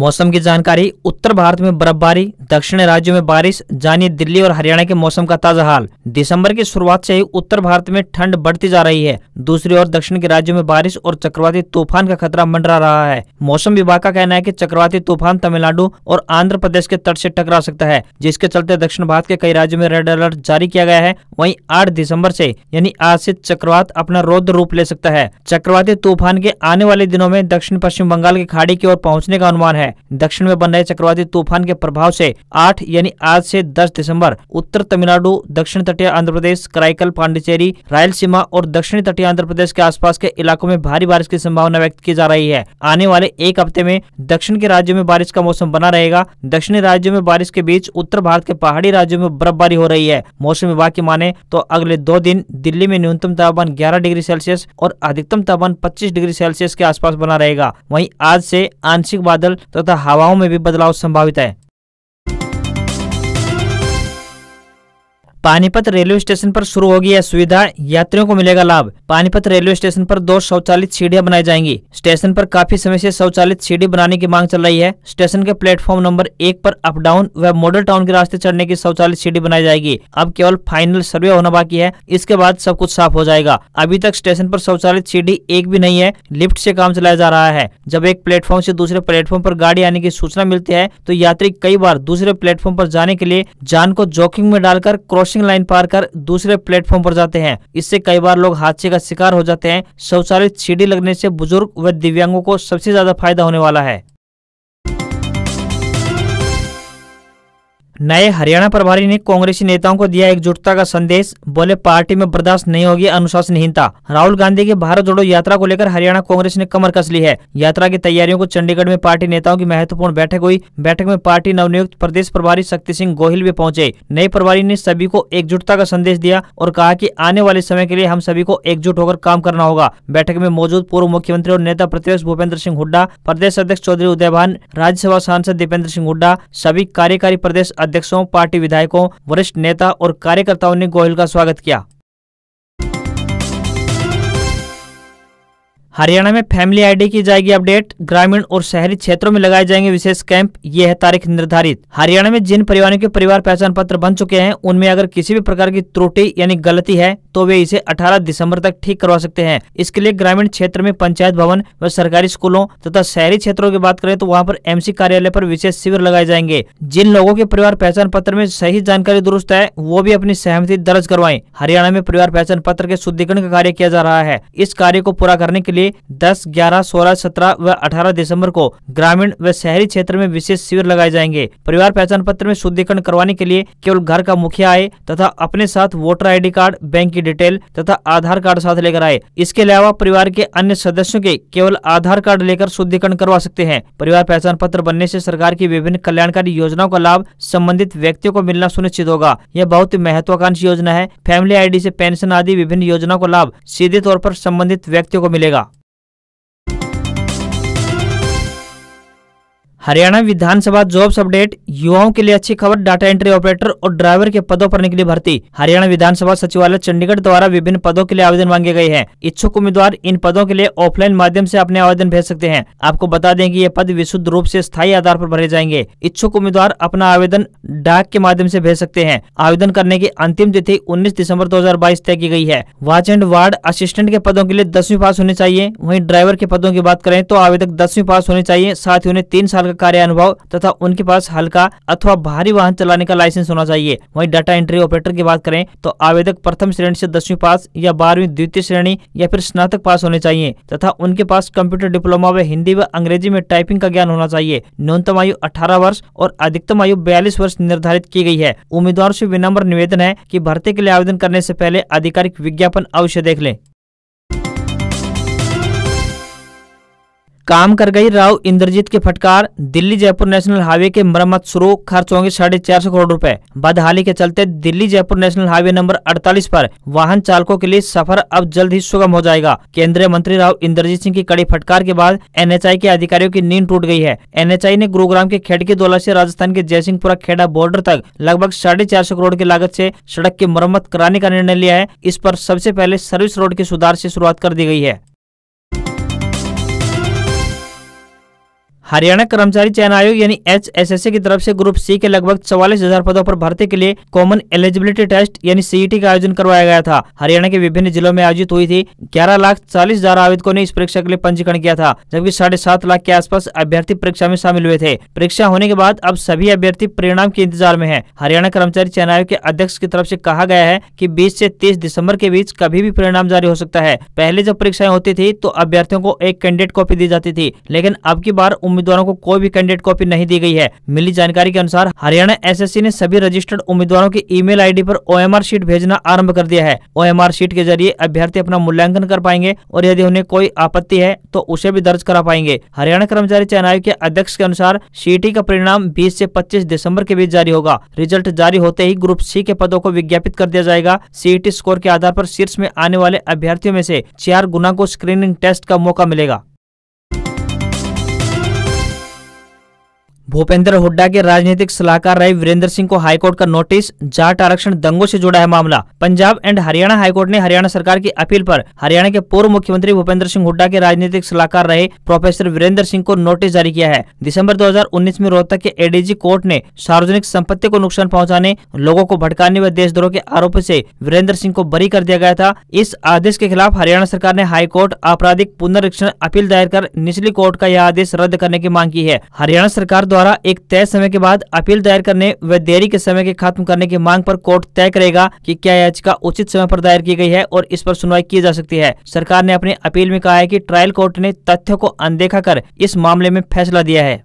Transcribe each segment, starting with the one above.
मौसम की जानकारी उत्तर भारत में बर्फबारी दक्षिण राज्यों में बारिश जानिए दिल्ली और हरियाणा के मौसम का ताजा हाल दिसंबर की शुरुआत से ही उत्तर भारत में ठंड बढ़ती जा रही है दूसरी ओर दक्षिण के राज्यों में बारिश और चक्रवाती तूफान का खतरा मंडरा रहा है मौसम विभाग का कहना है की चक्रवाती तूफान तमिलनाडु और आंध्र प्रदेश के तट ऐसी टकरा सकता है जिसके चलते दक्षिण भारत के कई राज्यों में रेड अलर्ट जारी किया गया है वही आठ दिसम्बर ऐसी यानी आज से चक्रवात अपना रौद्र रूप ले सकता है चक्रवाती तूफान के आने वाले दिनों में दक्षिण पश्चिम बंगाल की खाड़ी की ओर पहुँचने का अनुमान है है दक्षिण में बन रहे चक्रवाती तूफान के प्रभाव से आठ यानी आज से दस दिसंबर उत्तर तमिलनाडु दक्षिण तटीय आंध्र प्रदेश कराईकल पांडिचेरी रायलसीमा और दक्षिणी तटीय आंध्र प्रदेश के आसपास के इलाकों में भारी बारिश की संभावना व्यक्त की जा रही है आने वाले एक हफ्ते में दक्षिण के राज्यों में बारिश का मौसम बना रहेगा दक्षिणी राज्यों में बारिश के बीच उत्तर भारत के पहाड़ी राज्यों में बर्फबारी हो रही है मौसम विभाग की माने तो अगले दो दिन दिल्ली में न्यूनतम तापमान ग्यारह डिग्री सेल्सियस और अधिकतम तापमान पच्चीस डिग्री सेल्सियस के आसपास बना रहेगा वहीं आज से आंशिक बादल तथा हवाओं में भी बदलाव संभावित है पानीपत रेलवे स्टेशन पर शुरू होगी यह सुविधा यात्रियों को मिलेगा लाभ पानीपत रेलवे स्टेशन पर दो शौचालित सीढ़ियां बनाई जाएंगी स्टेशन पर काफी समय से शौचालित सीढ़ी बनाने की मांग चल रही है स्टेशन के प्लेटफॉर्म नंबर एक पर अप डाउन व मॉडल टाउन के रास्ते चढ़ने की शौचालित सीढ़ी बनाई जाएगी अब केवल फाइनल सर्वे होना बाकी है इसके बाद सब कुछ साफ हो जाएगा अभी तक स्टेशन पर शौचालित सीढ़ी एक भी नहीं है लिफ्ट से काम चलाया जा रहा है जब एक प्लेटफॉर्म से दूसरे प्लेटफॉर्म पर गाड़ी आने की सूचना मिलती है तो यात्री कई बार दूसरे प्लेटफॉर्म पर जाने के लिए जान को जोखिम में डालकर क्रॉस क्रॉसिंग लाइन पार कर दूसरे प्लेटफॉर्म पर जाते हैं इससे कई बार लोग हादसे का शिकार हो जाते हैं शौचालय सीढ़ी लगने से बुजुर्ग व दिव्यांगों को सबसे ज्यादा फायदा होने वाला है नए हरियाणा प्रभारी ने कांग्रेसी नेताओं को दिया एकजुटता का संदेश बोले पार्टी में बर्दाश्त नहीं होगी अनुशासनहीनता राहुल गांधी की भारत जोड़ो यात्रा को लेकर हरियाणा कांग्रेस ने कमर कस ली है यात्रा की तैयारियों को चंडीगढ़ में पार्टी नेताओं की महत्वपूर्ण बैठक हुई बैठक में पार्टी नवनियुक्त प्रदेश प्रभारी शक्ति सिंह गोहिल भी पहुंचे नए प्रभारी ने सभी को एकजुटता का संदेश दिया और कहा की आने वाले समय के लिए हम सभी को एकजुट होकर काम करना होगा बैठक में मौजूद पूर्व मुख्यमंत्री और नेता प्रतिपक्ष भूपेंद्र सिंह हुड्डा प्रदेश अध्यक्ष चौधरी उदयभान राज्यसभा सांसद दीपेंद्र सिंह हुड्डा सभी कार्यकारी प्रदेश अध्यक्षों पार्टी विधायकों वरिष्ठ नेता और कार्यकर्ताओं ने गोयल का स्वागत किया हरियाणा में फैमिली आईडी की जाएगी अपडेट ग्रामीण और शहरी क्षेत्रों में लगाए जाएंगे विशेष कैंप ये है तारीख निर्धारित हरियाणा में जिन परिवारों के परिवार पहचान पत्र बन चुके हैं उनमें अगर किसी भी प्रकार की त्रुटि यानी गलती है तो वे इसे 18 दिसंबर तक ठीक करवा सकते हैं इसके लिए ग्रामीण क्षेत्र में पंचायत भवन व सरकारी स्कूलों तथा शहरी क्षेत्रों की बात करें तो वहाँ पर एम कार्यालय आरोप विशेष शिविर लगाए जाएंगे जिन लोगों के परिवार पहचान पत्र में सही जानकारी दुरुस्त है वो भी अपनी सहमति दर्ज करवाए हरियाणा में परिवार पहचान पत्र के शुद्धिकरण का कार्य किया जा रहा है इस कार्य को पूरा करने के लिए लिए 10, 11, 16, 17 व 18 दिसंबर को ग्रामीण व शहरी क्षेत्र में विशेष शिविर लगाए जाएंगे परिवार पहचान पत्र में शुद्धिकरण करवाने के लिए केवल घर का मुखिया आए तथा अपने साथ वोटर आईडी कार्ड बैंक की डिटेल तथा आधार कार्ड साथ लेकर आए इसके अलावा परिवार के अन्य सदस्यों के केवल आधार कार्ड लेकर शुद्धिकरण करवा सकते हैं परिवार पहचान पत्र बनने ऐसी सरकार की विभिन्न कल्याणकारी योजनाओं का लाभ संबंधित व्यक्तियों को मिलना सुनिश्चित होगा यह बहुत ही महत्वाकांक्षी योजना है फैमिली आईडी से पेंशन आदि विभिन्न योजनाओं का लाभ सीधे तौर पर संबंधित व्यक्तियों को मिलेगा हरियाणा विधानसभा जॉब्स अपडेट युवाओं के लिए अच्छी खबर डाटा एंट्री ऑपरेटर और ड्राइवर के पदों पर निकली भर्ती हरियाणा विधानसभा सचिवालय चंडीगढ़ द्वारा विभिन्न पदों के लिए आवेदन मांगे गए हैं इच्छुक उम्मीदवार इन पदों के लिए ऑफलाइन माध्यम से अपने आवेदन भेज सकते हैं आपको बता दें कि ये पद विशुद्ध रूप से स्थायी आधार पर भरे जाएंगे इच्छुक उम्मीदवार अपना आवेदन डाक के माध्यम से भेज सकते हैं आवेदन करने की अंतिम तिथि उन्नीस दिसम्बर दो तय की गयी है वाच एंड वार्ड असिस्टेंट के पदों के लिए दसवीं पास होने चाहिए वही ड्राइवर के पदों की बात करें तो आवेदक दसवीं पास होने चाहिए साथ ही उन्हें तीन साल का कार्य अनुभव तथा उनके पास हल्का अथवा भारी वाहन चलाने का लाइसेंस होना चाहिए वहीं डाटा एंट्री ऑपरेटर की बात करें तो आवेदक प्रथम श्रेणी से दसवीं पास या बारहवीं द्वितीय श्रेणी या फिर स्नातक पास होने चाहिए तथा उनके पास कंप्यूटर डिप्लोमा व हिंदी व अंग्रेजी में टाइपिंग का ज्ञान होना चाहिए न्यूनतम आयु अठारह वर्ष और अधिकतम आयु बयालीस वर्ष निर्धारित की गई है उम्मीदवारों से विनम्र निवेदन है की भर्ती के लिए आवेदन करने से पहले आधिकारिक विज्ञापन अवश्य देख लें काम कर गई राव इंद्रजीत की फटकार दिल्ली जयपुर नेशनल हाईवे के मरम्मत शुरू खर्च होंगे साढ़े चार सौ करोड़ रुपए बदहाली के चलते Delhi Jaipur national highway number 48 पर वाहन चालकों के लिए सफर अब जल्द ही सुगम हो जाएगा केंद्रीय मंत्री राव इंद्रजीत सिंह की कड़ी फटकार के बाद एनएचआई के अधिकारियों की नींद टूट गई है एनएचआई ने गुरुग्राम के खेड़की दौला ऐसी राजस्थान के जयसिंहपुरा खेड़ा बॉर्डर तक लगभग साढ़े करोड़ की लागत ऐसी सड़क की मरम्मत कराने का निर्णय लिया है इस पर सबसे पहले सर्विस रोड के सुधार ऐसी शुरुआत कर दी गयी है हरियाणा कर्मचारी चयन आयोग यानी एच की तरफ से ग्रुप सी के लगभग चौवालीस हजार पदों पर भर्ती के लिए कॉमन एलिजिबिलिटी टेस्ट यानी सीईटी का आयोजन करवाया गया था हरियाणा के विभिन्न जिलों में आयोजित हुई थी ग्यारह लाख चालीस हजार आवेदकों ने इस परीक्षा के लिए पंजीकरण किया था जबकि साढ़े सात लाख के आसपास अभ्यर्थी परीक्षा में शामिल हुए थे परीक्षा होने के बाद अब सभी अभ्यर्थी परिणाम के इंतजार में है हरियाणा कर्मचारी चयन आयोग के अध्यक्ष की तरफ ऐसी कहा गया है की बीस ऐसी तीस दिसंबर के बीच कभी भी परिणाम जारी हो सकता है पहले जब परीक्षाएं होती थी तो अभ्यर्थियों को एक कैंडिडेट कॉपी दी जाती थी लेकिन अब की बार उम्मीद उम्मीदवारों को कोई भी कैंडिडेट कॉपी नहीं दी गई है मिली जानकारी के अनुसार हरियाणा एसएससी ने सभी रजिस्टर्ड उम्मीदवारों की ईमेल आईडी पर ओएमआर शीट भेजना आरंभ कर दिया है ओएमआर शीट के जरिए अभ्यर्थी अपना मूल्यांकन कर पाएंगे और यदि उन्हें कोई आपत्ति है तो उसे भी दर्ज करा पाएंगे हरियाणा कर्मचारी चयन आयोग के अध्यक्ष के अनुसार सीटी का परिणाम बीस ऐसी पच्चीस दिसम्बर के बीच जारी होगा रिजल्ट जारी होते ही ग्रुप सी के पदों को विज्ञापित कर दिया जाएगा सीईटी स्कोर e के आधार आरोप शीर्ष में आने वाले अभ्यर्थियों में ऐसी चार गुना को स्क्रीनिंग टेस्ट का मौका मिलेगा भूपेंद्र हुड्डा के राजनीतिक सलाहकार रहे वीरेंद्र सिंह को हाईकोर्ट का नोटिस जाट आरक्षण दंगों से जुड़ा है मामला पंजाब एंड हरियाणा हाईकोर्ट ने हरियाणा सरकार की अपील पर हरियाणा के पूर्व मुख्यमंत्री भूपेंद्र सिंह हुड्डा के राजनीतिक सलाहकार रहे प्रोफेसर वीरेंद्र सिंह को नोटिस जारी किया है दिसंबर दो में रोहतक के एडीजी कोर्ट ने सार्वजनिक संपत्ति को नुकसान पहुँचाने लोगों को भटकाने व देशद्रोह के आरोप ऐसी वीरेंद्र सिंह को बरी कर दिया गया था इस आदेश के खिलाफ हरियाणा सरकार ने हाईकोर्ट आपराधिक पुनरीक्षण अपील दायर कर निचली कोर्ट का यह आदेश रद्द करने की मांग की है हरियाणा सरकार द्वारा द्वारा एक तय समय के बाद अपील दायर करने व देरी के समय के खत्म करने की मांग पर कोर्ट तय करेगा कि क्या याचिका उचित समय पर दायर की गई है और इस पर सुनवाई की जा सकती है सरकार ने अपनी अपील में कहा है कि ट्रायल कोर्ट ने तथ्यों को अनदेखा कर इस मामले में फैसला दिया है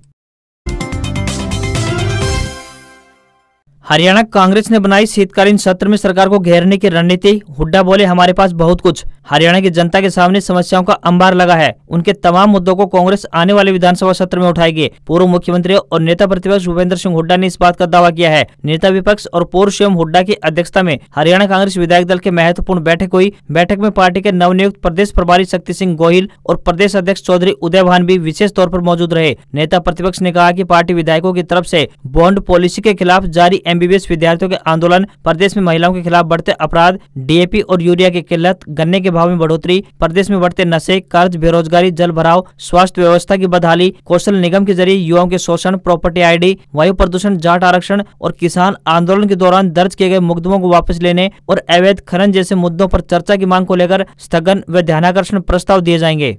हरियाणा कांग्रेस ने बनाई शीतकालीन सत्र में सरकार को घेरने की रणनीति हुड्डा बोले हमारे पास बहुत कुछ हरियाणा की जनता के सामने समस्याओं का अंबार लगा है उनके तमाम मुद्दों को कांग्रेस आने वाले विधानसभा सत्र में उठाएगी पूर्व मुख्यमंत्री और नेता प्रतिपक्ष भूपेंद्र सिंह हुड्डा ने इस बात का दावा किया है नेता विपक्ष और पूर्व सीएम हुड्डा की अध्यक्षता में हरियाणा कांग्रेस विधायक दल के महत्वपूर्ण बैठक हुई बैठक में पार्टी के नवनियुक्त प्रदेश प्रभारी शक्ति सिंह गोहिल और प्रदेश अध्यक्ष चौधरी उदय भान भी विशेष तौर पर मौजूद रहे नेता प्रतिपक्ष ने कहा की पार्टी विधायकों की तरफ ऐसी बॉन्ड पॉलिसी के खिलाफ जारी एम एमबीबीएस विद्यार्थियों के आंदोलन प्रदेश में महिलाओं के खिलाफ बढ़ते अपराध डीएपी और यूरिया की किल्लत गन्ने के भाव में बढ़ोतरी प्रदेश में बढ़ते नशे कर्ज बेरोजगारी जल भराव स्वास्थ्य व्यवस्था की बदहाली कौशल निगम के जरिए युवाओं के शोषण प्रॉपर्टी आईडी वायु प्रदूषण जाट आरक्षण और किसान आंदोलन के दौरान दर्ज किए गए मुकदमों को वापस लेने और अवैध खनन जैसे मुद्दों आरोप चर्चा की मांग को लेकर स्थगन व ध्यानाकर्षण प्रस्ताव दिए जाएंगे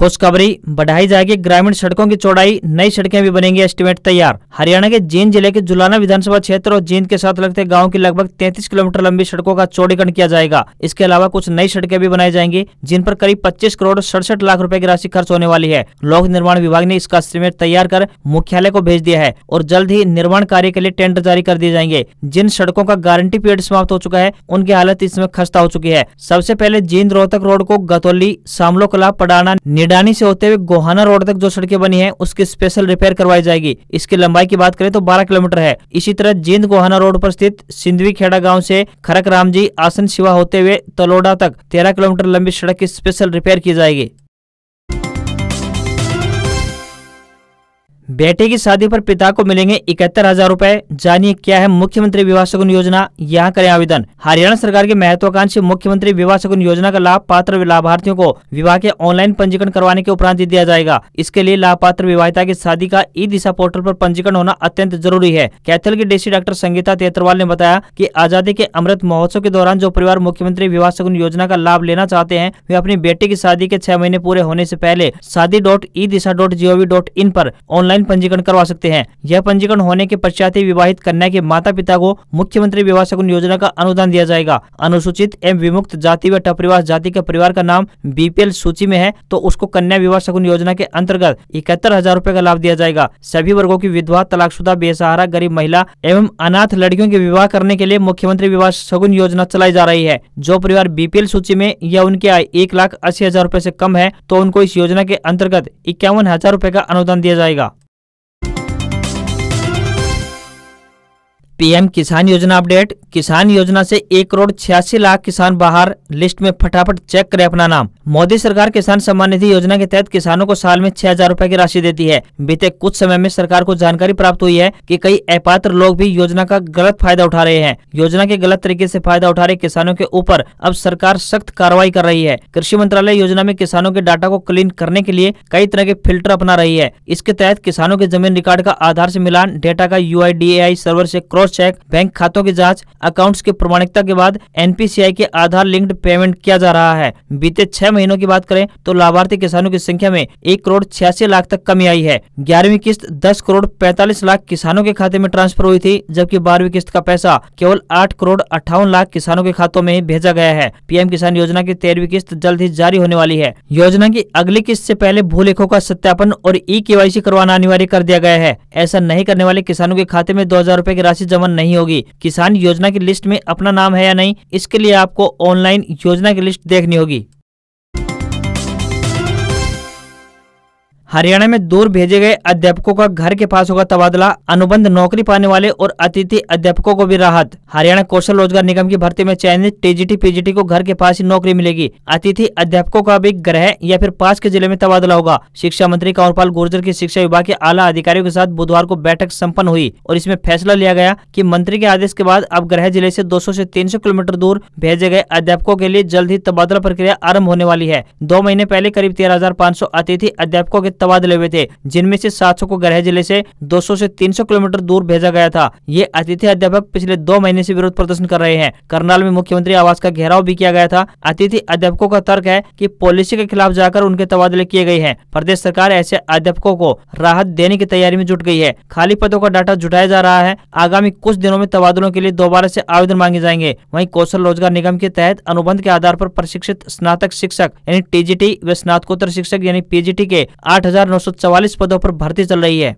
खुशखबरी बढ़ाई जाएगी ग्रामीण सड़कों की चौड़ाई नई सड़कें भी बनेंगी एस्टीमेट तैयार हरियाणा के जींद जिले के जुलाना विधानसभा क्षेत्र और जींद के साथ लगते गाँव की लगभग 33 किलोमीटर लंबी सड़कों का चौड़ीकरण किया जाएगा इसके अलावा कुछ नई सड़कें भी बनाई जाएंगी जिन पर करीब पच्चीस करोड़ सड़सठ लाख रूपए की राशि खर्च होने वाली है लोक निर्माण विभाग ने इसका एस्टिमेट तैयार कर मुख्यालय को भेज दिया है और जल्द ही निर्माण कार्य के लिए टेंडर जारी कर दिए जाएंगे जिन सड़कों का गारंटी पीरियड समाप्त हो चुका है उनकी हालत इसमें खस्ता हो चुकी है सबसे पहले जींद रोहतक रोड को गतौली सामलो कला पडाना निडानी से होते हुए गोहाना रोड तक जो सड़कें बनी है उसकी स्पेशल रिपेयर करवाई जाएगी इसकी लंबाई की बात करें तो बारह किलोमीटर है इसी तरह जींद गोहाना रोड पर स्थित सिंधवी खेड़ा गाँव से खरक रामजी आसन शिवा होते हुए तलोडा तक तेरह किलोमीटर लंबी सड़क की स्पेशल रिपेयर की जाएगी बेटे की शादी पर पिता को मिलेंगे इकहत्तर हजार रूपए जानिए क्या है मुख्यमंत्री विवाह शगुन योजना यहाँ करें आवेदन हरियाणा सरकार के महत्वाकांक्षी मुख्यमंत्री विवाह शगुन योजना का लाभ पात्र लाभार्थियों को विवाह के ऑनलाइन पंजीकरण करवाने के उपरांत दिया जाएगा इसके लिए लाभपात्र विवाहिता की शादी का ई दिशा पोर्टल आरोप पंजीकरण होना अत्यंत जरूरी है कैथल की डीसी डॉक्टर संगीता तेतरवाल ने बताया की आजादी के अमृत महोत्सव के दौरान जो परिवार मुख्यमंत्री विवाह शगुन योजना का लाभ लेना चाहते हैं वे अपनी बेटी की शादी के छह महीने पूरे होने ऐसी पहले शादी डॉट ई दिशा dot G O V dot in आरोप ऑनलाइन ऑनलाइन पंजीकरण करवा सकते हैं यह पंजीकरण होने के पश्चात ही विवाहित कन्या के माता पिता को मुख्यमंत्री विवाह शकुन योजना का अनुदान दिया जाएगा अनुसूचित एवं विमुक्त जाति व टपरिवार जाति के परिवार का नाम बीपीएल सूची में है तो उसको कन्या विवाह शकुन योजना के अंतर्गत इकहत्तर हजार रूपए का लाभ दिया जाएगा सभी वर्गो की विधवा तलाकशुदा बेसहारा गरीब महिला एवं अनाथ लड़कियों के विवाह करने के लिए मुख्यमंत्री विवाह शगुन योजना चलाई जा रही है जो परिवार बीपीएल सूची में या उनके आय एक लाख अस्सी हजार रूपए ऐसी कम है तो उनको इस योजना के अंतर्गत इक्यावन हजार रूपए का अनुदान दिया जाएगा पीएम किसान योजना अपडेट किसान योजना से एक करोड़ छियासी लाख किसान बाहर लिस्ट में फटाफट चेक करें अपना नाम मोदी सरकार किसान सम्मान निधि योजना के तहत किसानों को साल में छह हजार रूपए की राशि देती है बीते कुछ समय में सरकार को जानकारी प्राप्त हुई है कि कई अपात्र लोग भी योजना का गलत फायदा उठा रहे हैं योजना के गलत तरीके ऐसी फायदा उठा रहे किसानों के ऊपर अब सरकार सख्त कार्रवाई कर रही है कृषि मंत्रालय योजना में किसानों के डाटा को क्लीन करने के लिए कई तरह के फिल्टर अपना रही है इसके तहत किसानों के जमीन रिकॉर्ड का आधार ऐसी मिलान डेटा का यू सर्वर ऐसी क्रॉस क्रॉस चेक बैंक खातों की जाँच अकाउंट्स की प्रमाणिकता के बाद एनपीसीआई के आधार लिंक्ड पेमेंट किया जा रहा है बीते छह महीनों की बात करें तो लाभार्थी किसानों की संख्या में एक करोड़ छियासी लाख तक कमी आई है ग्यारहवीं किस्त दस करोड़ पैंतालीस लाख किसानों के खाते में ट्रांसफर हुई थी जबकि बारहवीं किस्त का पैसा केवल आठ करोड़ अट्ठावन लाख किसानों के खातों में भेजा गया है पीएम किसान योजना की तेरहवीं किस्त जल्द ही जारी होने वाली है योजना की अगली किस्त से पहले भूलेखों का सत्यापन और ई केवाईसी करवाना अनिवार्य कर दिया गया है ऐसा नहीं करने वाले किसानों के खाते में दो हजार की राशि जमा अमल नहीं होगी किसान योजना की लिस्ट में अपना नाम है या नहीं इसके लिए आपको ऑनलाइन योजना की लिस्ट देखनी होगी हरियाणा में दूर भेजे गए अध्यापकों का घर के पास होगा तबादला अनुबंध नौकरी पाने वाले और अतिथि अध्यापकों को भी राहत हरियाणा कौशल रोजगार निगम की भर्ती में चयनित टीजीटी पीजीटी को घर के पास ही नौकरी मिलेगी अतिथि अध्यापकों का भी ग्रह या फिर पास के जिले में तबादला होगा शिक्षा मंत्री कंवरपाल गुर्जर की शिक्षा विभाग के आला अधिकारियों के साथ बुधवार को बैठक सम्पन्न हुई और इसमें फैसला लिया गया की मंत्री के आदेश के बाद अब ग्रह जिले ऐसी दो सौ ऐसी किलोमीटर दूर भेजे गए अध्यापकों के लिए जल्द ही तबादला प्रक्रिया आरम्भ होने वाली है दो महीने पहले करीब तेरह अतिथि अध्यापकों के तबादले हुए थे जिनमें से 700 को गरह जिले से 200 से 300 किलोमीटर दूर भेजा गया था ये अतिथि अध्यापक पिछले दो महीने से विरोध प्रदर्शन कर रहे हैं करनाल में मुख्यमंत्री आवास का घेराव भी किया गया था अतिथि अध्यापकों का तर्क है की पॉलिसी के खिलाफ जाकर उनके तबादले किए गए हैं प्रदेश सरकार ऐसे अध्यापकों को राहत देने की तैयारी में जुट गई है खाली पदों का डाटा जुटाया जा रहा है आगामी कुछ दिनों में तबादलों के लिए दोबारा से आवेदन मांगे जाएंगे वहीं कौशल रोजगार निगम के तहत अनुबंध के आधार पर प्रशिक्षित स्नातक शिक्षक यानी टीजीटी व स्नातकोत्तर शिक्षक यानी पीजीटी के आठ पदों पर भर्ती चल रही है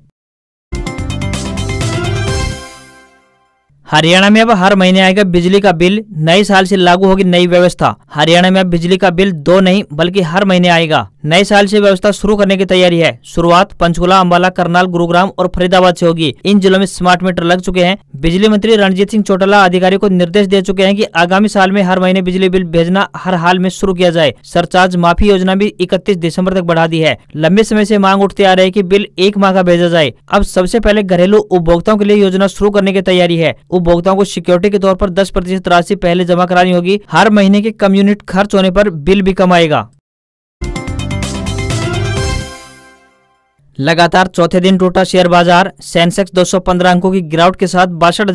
हरियाणा में अब हर महीने आएगा बिजली का बिल नए साल से लागू होगी नई व्यवस्था हरियाणा में अब बिजली का बिल दो नहीं बल्कि हर महीने आएगा नए साल से व्यवस्था शुरू करने की तैयारी है शुरुआत पंचकुला अम्बाला करनाल गुरुग्राम और फरीदाबाद से होगी इन जिलों में स्मार्ट मीटर लग चुके हैं बिजली मंत्री रणजीत सिंह चौटाला अधिकारी को निर्देश दे चुके हैं की आगामी साल में हर महीने बिजली बिल भेजना हर हाल में शुरू किया जाए सरचार्ज माफी योजना भी इकतीस दिसम्बर तक बढ़ा दी है लंबे समय ऐसी मांग उठती आ रही है की बिल एक माह का भेजा जाए अब सबसे पहले घरेलू उपभोक्ताओं के लिए योजना शुरू करने की तैयारी है उपभोक्ताओं को सिक्योरिटी के तौर पर दस प्रतिशत राशि पहले जमा करानी होगी हर महीने के कम यूनिट खर्च होने पर बिल भी कम आएगा लगातार चौथे दिन टूटा शेयर बाजार सेंसेक्स 215 अंकों की गिरावट के साथ बासठ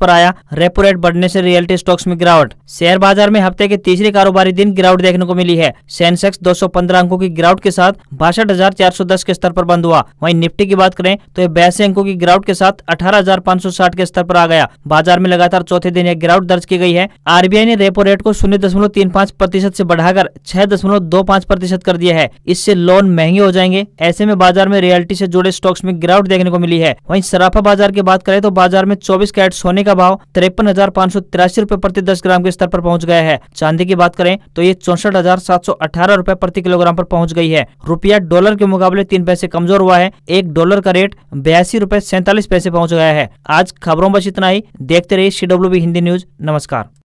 पर आया रेपो रेट बढ़ने से रियल्टी स्टॉक्स में गिरावट शेयर बाजार में हफ्ते के तीसरे कारोबारी दिन गिरावट देखने को मिली है सेंसेक्स 215 अंकों की गिरावट के साथ बासठ के स्तर पर बंद हुआ वहीं निफ्टी की बात करें तो यह बयासी अंकों की गिरावट के साथ अठारह के स्तर आरोप आ गया बाजार में लगातार चौथे दिन यह गिरावट दर्ज की गई है आर ने रेपो रेट को शून्य दशमलव तीन पाँच प्रतिशत ऐसी बढ़ाकर छह दशमलव दो पाँच प्रतिशत कर दिया है इससे लोन महंगे हो जाएंगे ऐसे में बाजार में में रियलिटी से जुड़े स्टॉक्स में गिरावट देखने को मिली है वहीं सराफा बाजार की बात करें तो बाजार में चौबीस कैरेट सोने का भाव तिरपन हजार सौ तिरासी रूपए प्रति दस ग्राम के स्तर पर पहुंच गया है चांदी की बात करें तो ये चौसठ हजार सात सौ अठारह रूपए प्रति किलोग्राम पर पहुंच गई है रुपया डॉलर के मुकाबले तीन पैसे कमजोर हुआ है एक डॉलर का रेट बयासी रूपए सैतालीस पैसे पहुँच गया है आज खबरों बस इतना ही देखते रहिए सी हिंदी न्यूज नमस्कार